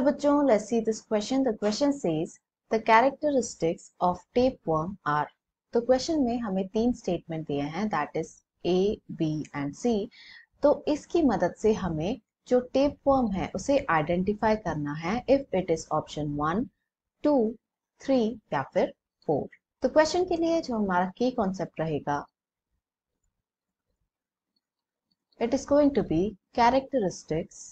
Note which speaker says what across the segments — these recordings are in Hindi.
Speaker 1: बच्चों let's see this question the question says the characteristics of tapeworm are तो क्वेश्चन में हमें तीन स्टेटमेंट दिए हैं that is A B and C तो इसकी मदद से हमें जो वर्म है उसे आइडेंटिफाई करना है if it is option one two three या फिर फोर तो क्वेश्चन के लिए जो हमारा की कॉन्सेप्ट रहेगा it is going to be characteristics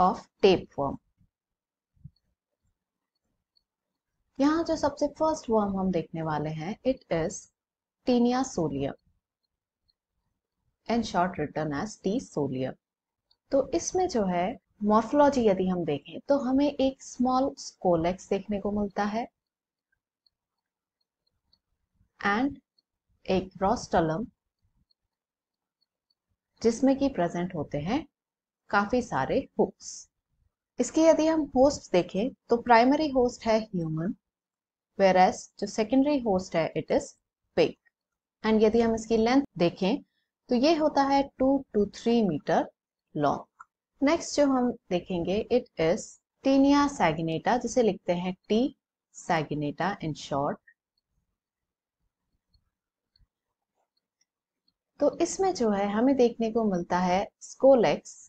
Speaker 1: of tapeworm यहाँ जो सबसे फर्स्ट वर्म हम देखने वाले हैं it is Taenia solium and short written as T solium तो इसमें जो है मॉर्फोलॉजी यदि हम देखें तो हमें एक स्मॉल स्कोलेक्स देखने को मिलता है एंड एक रोस्टलम जिसमें कि प्रेजेंट होते हैं काफ़ी सारे होस्ट इसके यदि हम होस्ट देखें तो प्राइमरी होस्ट है ह्यूमन वेर एस जो सेकेंडरी होस्ट है इट इज पिग एंड यदि हम इसकी लेंथ देखें तो ये होता है two to three meter long next जो हम देखेंगे इट इज टीनिया सैगिनेटा जिसे लिखते हैं टी सैगिनेटा इन शॉर्ट तो इसमें जो है हमें देखने को मिलता है scolex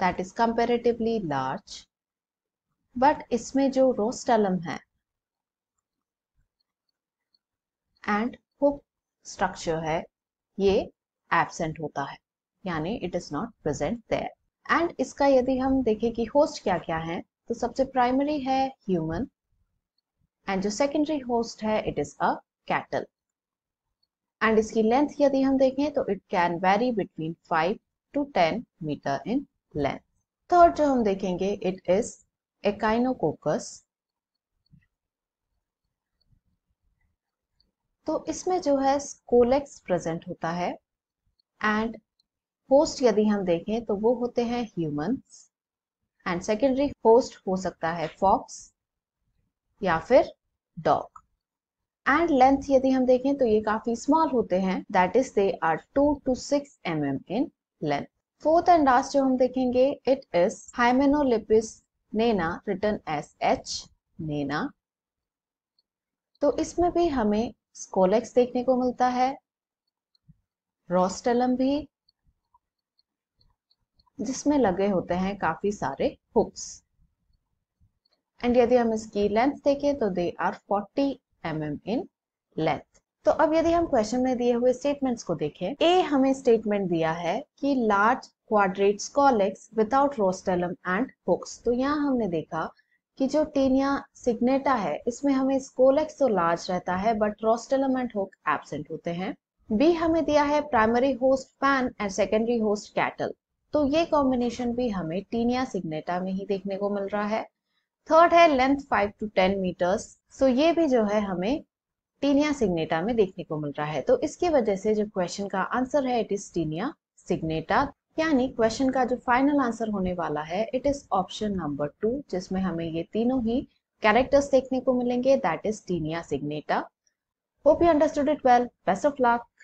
Speaker 1: that is comparatively large but इसमें जो रोस्टलम है एंड हुक स्ट्रक्चर है ये एबसेंट होता है यानी it is not present there and इसका यदि हम देखें कि होस्ट क्या क्या है तो सबसे प्राइमरी है ह्यूमन एंड जो सेकेंडरी होस्ट है it is a cattle and इसकी लेंथ यदि हम देखें तो it can vary between five to ten meter in length third जो हम देखेंगे इट इज एकाइनोकोकस तो इसमें जो है स्कोलेक्स प्रेजेंट होता है एंड होस्ट यदि हम देखें तो वो होते हैं ह्यूमंस एंड सेकेंडरी होस्ट हो सकता है फॉक्स या फिर डॉग एंड लेंथ यदि हम देखें तो ये काफी स्मॉल होते हैं that is they are two to six m m in length fourth and last जो हम देखेंगे इट इज हाइमेनोलिपिस नेना रिटर्न एस एच नेना तो इसमें भी हमें स्कोलेक्स देखने को मिलता है रोस्टेलम भी जिसमें लगे होते हैं काफी सारे हुक्स एंड यदि हम इसकी लेंथ देखें तो they are 40 m mm in length तो अब यदि हम क्वेश्चन में दिए हुए स्टेटमेंट्स को देखें ए हमें स्टेटमेंट दिया है कि large quadrate scolex without rostellum and hooks तो यहाँ हमने देखा कि जो टेनिया सिग्नेटा है इसमें हमें स्कोलेक्स तो लार्ज रहता है but rostellum and hook absent होते हैं बी हमें दिया है primary host man and secondary host cattle तो ये कॉम्बिनेशन भी हमें टीनिया सिग्नेटा में ही देखने को मिल रहा है थर्ड है length five to ten meters so ये भी जो है हमें टीनिया सिग्नेटा में देखने को मिल रहा है तो इसकी वजह से जो क्वेश्चन का आंसर है इट इज टीनिया सिग्नेटा यानी क्वेश्चन का जो फाइनल आंसर होने वाला है it is option number two जिसमें हमें ये तीनों ही कैरेक्टर्स देखने को मिलेंगे that is Taenia saginata hope you understood it well best of luck